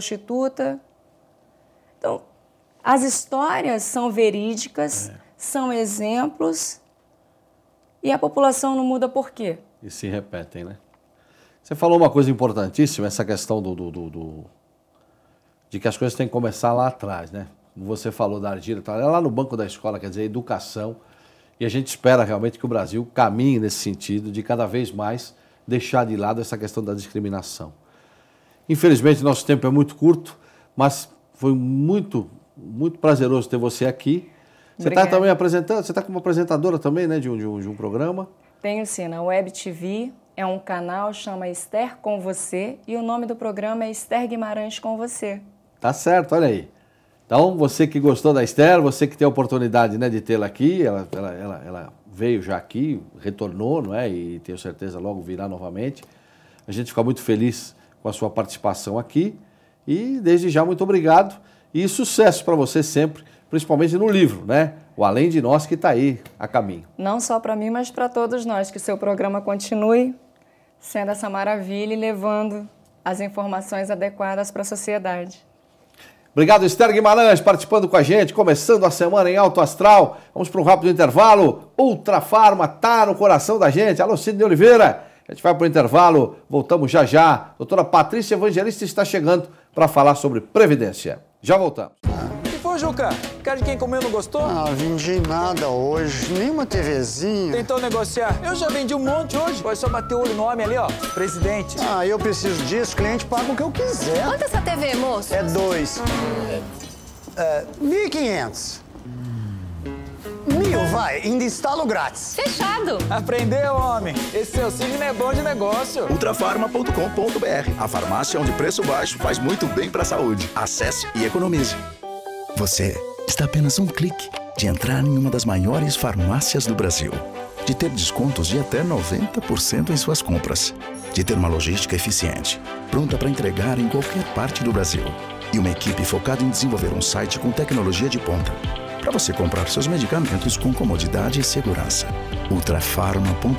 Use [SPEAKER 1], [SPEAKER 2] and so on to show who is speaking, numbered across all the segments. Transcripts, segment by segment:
[SPEAKER 1] prostituta. Então, as histórias são verídicas, é. são exemplos, e a população não muda por quê?
[SPEAKER 2] E se repetem, né? Você falou uma coisa importantíssima, essa questão do, do, do, do, de que as coisas têm que começar lá atrás, né? Você falou da argila, tá lá no banco da escola, quer dizer, educação. E a gente espera realmente que o Brasil caminhe nesse sentido de cada vez mais deixar de lado essa questão da discriminação. Infelizmente, nosso tempo é muito curto, mas foi muito, muito prazeroso ter você aqui. Você está também apresentando, você está como apresentadora também, né, de um, de um, de um programa?
[SPEAKER 1] Tenho sim, na Web TV, é um canal, chama Esther com Você, e o nome do programa é Esther Guimarães com Você.
[SPEAKER 2] Tá certo, olha aí. Então, você que gostou da Esther, você que tem a oportunidade né, de tê-la aqui, ela, ela, ela, ela, veio já aqui, retornou, não é? E tenho certeza logo virá novamente. A gente fica muito feliz com a sua participação aqui. E desde já, muito obrigado e sucesso para você sempre, principalmente no livro, né? O Além de Nós que está aí a caminho.
[SPEAKER 1] Não só para mim, mas para todos nós, que seu programa continue sendo essa maravilha e levando as informações adequadas para a sociedade.
[SPEAKER 2] Obrigado, Esther Guimarães, participando com a gente, começando a semana em Alto Astral. Vamos para um rápido intervalo. Ultrafarma está no coração da gente. Alô, Sidney Oliveira. A gente vai para o intervalo, voltamos já já. Doutora Patrícia Evangelista está chegando para falar sobre Previdência. Já voltamos. O que foi, Juca? Cara de quem comeu não gostou? Ah, vendi nada hoje, nem uma TVzinha. Tentou negociar? Eu já vendi um monte hoje. Pode só bater o olho no homem ali, ó. Presidente. Ah,
[SPEAKER 1] eu preciso disso, cliente paga o que eu quiser. Quanto é essa TV, moço? É dois. É, é 1.500 vai. Ainda instalo grátis. Fechado. Aprendeu, homem? Esse seu signo é bom de negócio. Ultrafarma.com.br.
[SPEAKER 2] A farmácia onde preço baixo faz muito bem para a saúde. Acesse e economize. Você está apenas um clique de entrar em uma das maiores farmácias do Brasil, de ter descontos de até 90% em suas compras, de ter uma logística eficiente, pronta para entregar em qualquer parte do Brasil, e uma equipe focada em desenvolver um site com tecnologia de ponta para você comprar seus medicamentos com comodidade e segurança. ultrafarma.com.br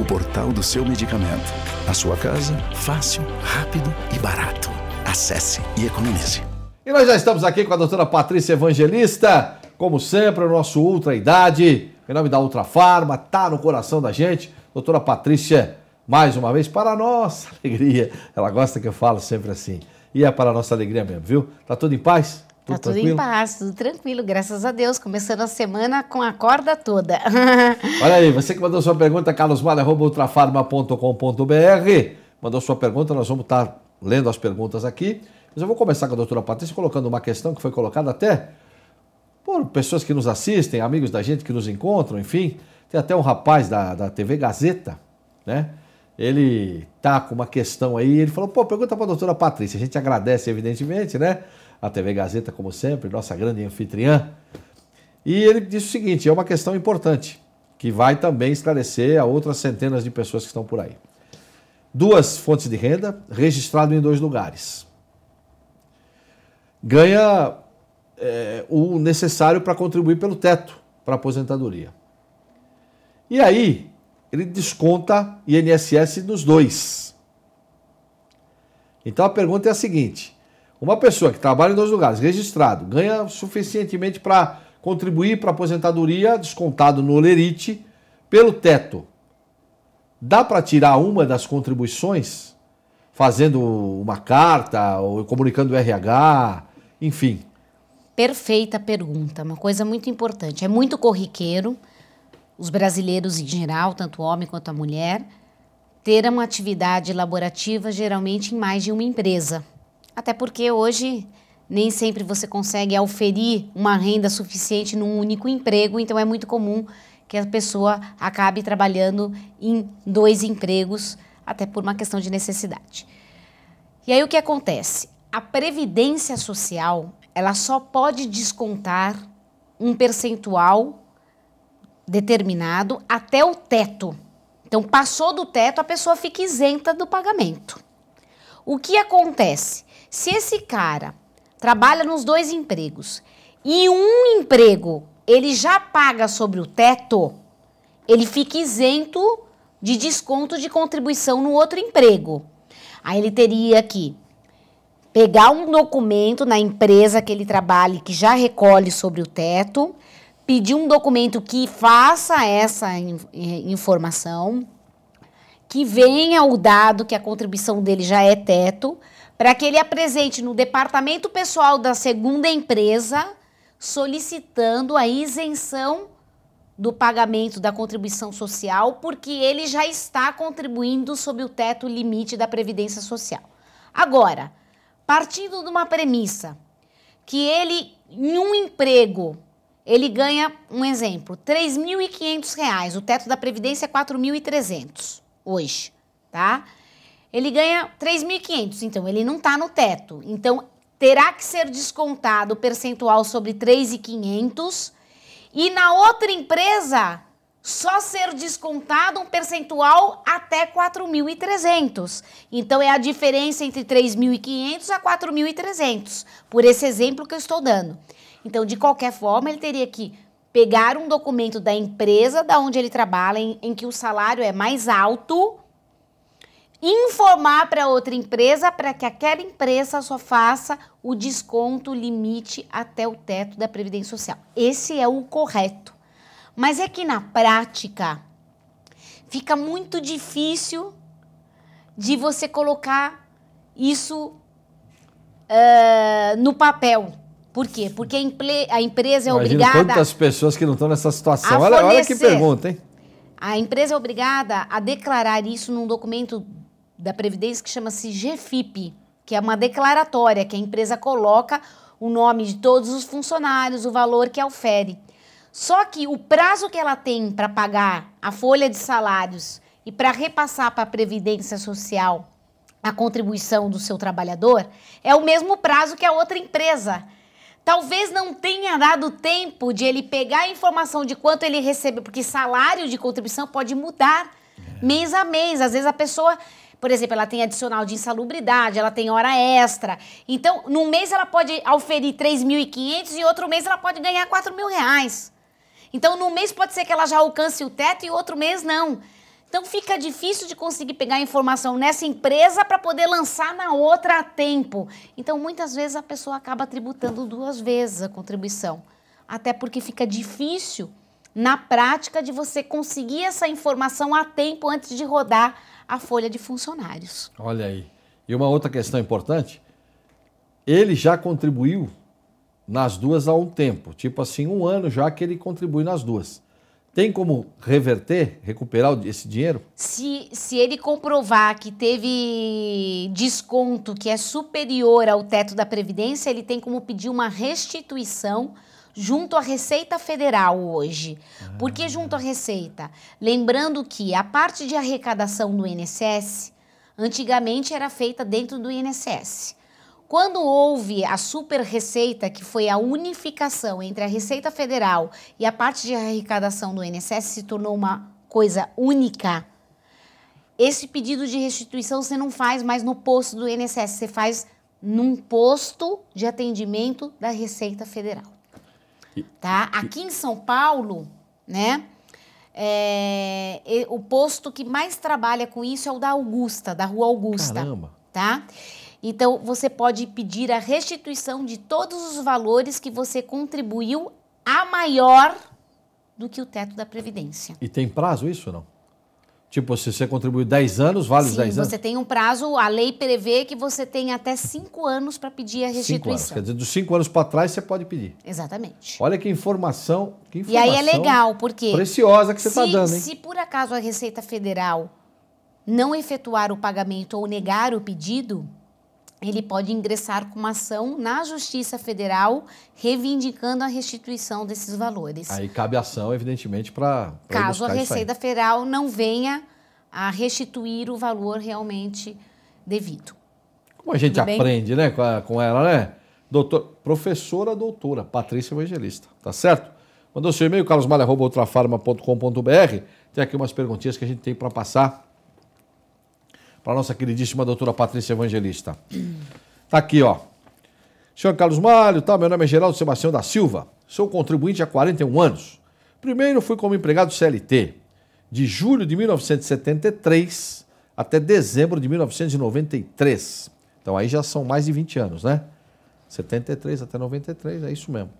[SPEAKER 2] O portal do seu medicamento. Na sua casa, fácil, rápido e barato. Acesse e economize. E nós já estamos aqui com a doutora Patrícia Evangelista, como sempre, o nosso Ultra Idade, em nome é da Ultra Farma, tá no coração da gente. Doutora Patrícia, mais uma vez, para a nossa alegria. Ela gosta que eu falo sempre assim. E é para a nossa alegria mesmo, viu? Tá tudo em paz? Tudo tá tudo tranquilo? em
[SPEAKER 1] paz, tudo tranquilo, graças a Deus. Começando a semana com a corda toda.
[SPEAKER 2] Olha aí, você que mandou sua pergunta, carlosmalha.ultrafarma.com.br. Mandou sua pergunta, nós vamos estar tá lendo as perguntas aqui. Mas eu vou começar com a doutora Patrícia colocando uma questão que foi colocada até por pessoas que nos assistem, amigos da gente que nos encontram, enfim. Tem até um rapaz da, da TV Gazeta, né? Ele tá com uma questão aí, ele falou, pô, pergunta para a doutora Patrícia. A gente agradece, evidentemente, né? a TV Gazeta, como sempre, nossa grande anfitriã. E ele disse o seguinte: é uma questão importante, que vai também esclarecer a outras centenas de pessoas que estão por aí. Duas fontes de renda, registrado em dois lugares. Ganha é, o necessário para contribuir pelo teto para aposentadoria. E aí, ele desconta INSS nos dois. Então a pergunta é a seguinte: uma pessoa que trabalha em dois lugares, registrado, ganha suficientemente para contribuir para a aposentadoria, descontado no olerite, pelo teto. Dá para tirar uma das contribuições, fazendo uma carta ou comunicando o RH, enfim.
[SPEAKER 1] Perfeita pergunta, uma coisa muito importante. É muito corriqueiro os brasileiros em geral, tanto o homem quanto a mulher, ter uma atividade laborativa geralmente em mais de uma empresa. Até porque hoje nem sempre você consegue auferir uma renda suficiente num único emprego, então é muito comum que a pessoa acabe trabalhando em dois empregos, até por uma questão de necessidade. E aí o que acontece? A previdência social, ela só pode descontar um percentual determinado até o teto. Então, passou do teto, a pessoa fica isenta do pagamento. O que acontece? Se esse cara trabalha nos dois empregos e um emprego ele já paga sobre o teto, ele fica isento de desconto de contribuição no outro emprego. Aí ele teria que pegar um documento na empresa que ele trabalha que já recolhe sobre o teto, pedir um documento que faça essa in eh, informação, que venha o dado que a contribuição dele já é teto para que ele apresente no departamento pessoal da segunda empresa solicitando a isenção do pagamento da contribuição social, porque ele já está contribuindo sob o teto limite da previdência social. Agora, partindo de uma premissa que ele em um emprego ele ganha, um exemplo, R$ 3.500, o teto da previdência é 4.300 hoje, tá? ele ganha 3.500, então ele não está no teto. Então terá que ser descontado o percentual sobre 3.500 e na outra empresa só ser descontado um percentual até 4.300. Então é a diferença entre 3.500 a 4.300, por esse exemplo que eu estou dando. Então, de qualquer forma, ele teria que pegar um documento da empresa da onde ele trabalha, em, em que o salário é mais alto, informar para outra empresa para que aquela empresa só faça o desconto limite até o teto da Previdência Social. Esse é o correto. Mas é que na prática fica muito difícil de você colocar isso uh, no papel. Por quê? Porque a, a empresa é Imagina obrigada. Quantas
[SPEAKER 2] pessoas que não estão nessa situação? Olha, olha que pergunta, hein?
[SPEAKER 1] A empresa é obrigada a declarar isso num documento da Previdência que chama-se GFIP, que é uma declaratória que a empresa coloca o nome de todos os funcionários, o valor que ofere. Só que o prazo que ela tem para pagar a folha de salários e para repassar para a Previdência Social a contribuição do seu trabalhador é o mesmo prazo que a outra empresa. Talvez não tenha dado tempo de ele pegar a informação de quanto ele recebe, porque salário de contribuição pode mudar é. mês a mês. Às vezes a pessoa por exemplo, ela tem adicional de insalubridade, ela tem hora extra. Então, num mês ela pode auferir 3.500 e outro mês ela pode ganhar 4 mil reais. Então, num mês pode ser que ela já alcance o teto e outro mês não. Então, fica difícil de conseguir pegar informação nessa empresa para poder lançar na outra a tempo. Então, muitas vezes a pessoa acaba tributando duas vezes a contribuição. Até porque fica difícil na prática de você conseguir essa informação a tempo antes de rodar a folha de funcionários.
[SPEAKER 2] Olha aí. E uma outra questão importante, ele já contribuiu nas duas há um tempo, tipo assim, um ano já que ele contribui nas duas. Tem como reverter, recuperar esse dinheiro?
[SPEAKER 1] Se, se ele comprovar que teve desconto que é superior ao teto da Previdência, ele tem como pedir uma restituição junto à Receita Federal hoje. Ah. Por que junto à Receita? Lembrando que a parte de arrecadação do INSS antigamente era feita dentro do INSS. Quando houve a super receita, que foi a unificação entre a Receita Federal e a parte de arrecadação do INSS, se tornou uma coisa única. Esse pedido de restituição você não faz mais no posto do INSS, você faz num posto de atendimento da Receita Federal tá? Aqui em São Paulo, né? É, o posto que mais trabalha com isso é o da Augusta, da Rua Augusta. Caramba. Tá? Então, você pode pedir a restituição de todos os valores que você contribuiu a maior do que o teto da Previdência.
[SPEAKER 2] E tem prazo isso ou não? Tipo, se você contribuiu 10 anos, vale os 10 anos? você
[SPEAKER 1] tem um prazo, a lei prevê que você tem até 5 anos para pedir a restituição. Cinco anos, quer
[SPEAKER 2] dizer, dos 5 anos para trás você pode pedir.
[SPEAKER 1] Exatamente.
[SPEAKER 2] Olha que informação, que informação. E aí é legal,
[SPEAKER 1] porque... Preciosa que você está dando, hein? Se por acaso a Receita Federal não efetuar o pagamento ou negar o pedido, ele pode ingressar com uma ação na Justiça Federal reivindicando a restituição desses valores. Aí
[SPEAKER 2] cabe ação, evidentemente, para. Caso a Receita
[SPEAKER 1] Federal não venha a restituir o valor realmente devido. Como a gente Tudo aprende,
[SPEAKER 2] né, com, a, com, ela, né? Doutor, professora doutora Patrícia Evangelista, tá certo? Mandou seu e-mail, carlosmalha.outrafarma.com.br. Tem aqui umas perguntinhas que a gente tem para passar para nossa queridíssima doutora Patrícia Evangelista. Tá aqui, ó. Senhor Carlos Malho, tá? Meu nome é Geraldo Sebastião da Silva. Sou contribuinte há 41 anos. Primeiro fui como empregado CLT, de julho de 1973 até dezembro de 1993. Então aí já são mais de 20 anos, né? 73 até 93, é isso mesmo.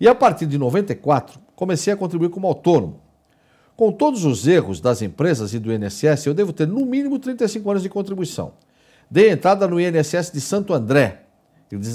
[SPEAKER 2] E a partir de 94, comecei a contribuir como autônomo. Com todos os erros das empresas e do INSS, eu devo ter no mínimo 35 anos de contribuição. Dê entrada no INSS de Santo André. Ele diz